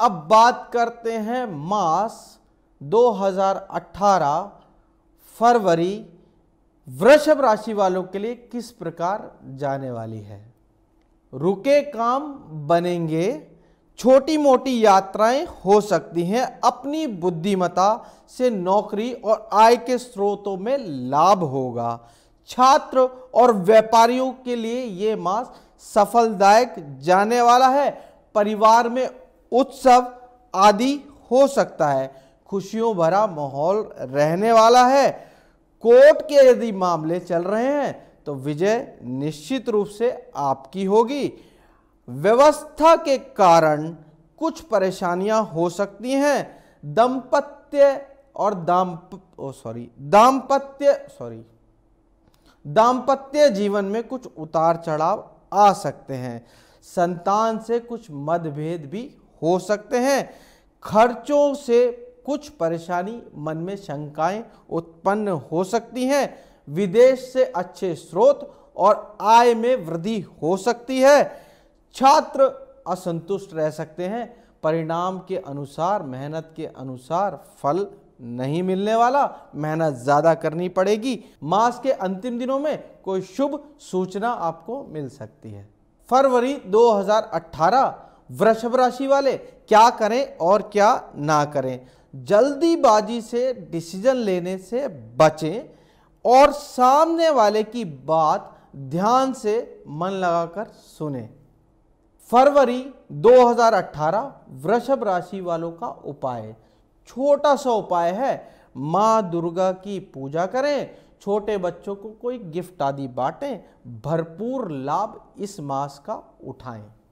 अब बात करते हैं मास 2018 फरवरी वृषभ राशि वालों के लिए किस प्रकार जाने वाली है रुके काम बनेंगे छोटी मोटी यात्राएं हो सकती हैं अपनी बुद्धिमता से नौकरी और आय के स्रोतों में लाभ होगा छात्र और व्यापारियों के लिए ये मास सफलदायक जाने वाला है परिवार में उत्सव आदि हो सकता है खुशियों भरा माहौल रहने वाला है कोर्ट के यदि मामले चल रहे हैं तो विजय निश्चित रूप से आपकी होगी व्यवस्था के कारण कुछ परेशानियां हो सकती हैं दंपत्य और दाम ओ सॉरी दाम्पत्य सॉरी दाम्पत्य जीवन में कुछ उतार चढ़ाव आ सकते हैं संतान से कुछ मतभेद भी हो सकते हैं खर्चों से कुछ परेशानी मन में शंकाएं उत्पन्न हो सकती हैं विदेश से अच्छे स्रोत और आय में वृद्धि हो सकती है छात्र असंतुष्ट रह सकते हैं परिणाम के अनुसार मेहनत के अनुसार फल नहीं मिलने वाला मेहनत ज़्यादा करनी पड़ेगी मास के अंतिम दिनों में कोई शुभ सूचना आपको मिल सकती है फरवरी 2018 वृषभ राशि वाले क्या करें और क्या ना करें जल्दीबाजी से डिसीजन लेने से बचें और सामने वाले की बात ध्यान से मन लगाकर सुने फरवरी 2018 वृषभ राशि वालों का उपाय छोटा सा उपाय है माँ दुर्गा की पूजा करें छोटे बच्चों को कोई गिफ्ट आदि बांटें भरपूर लाभ इस मास का उठाएं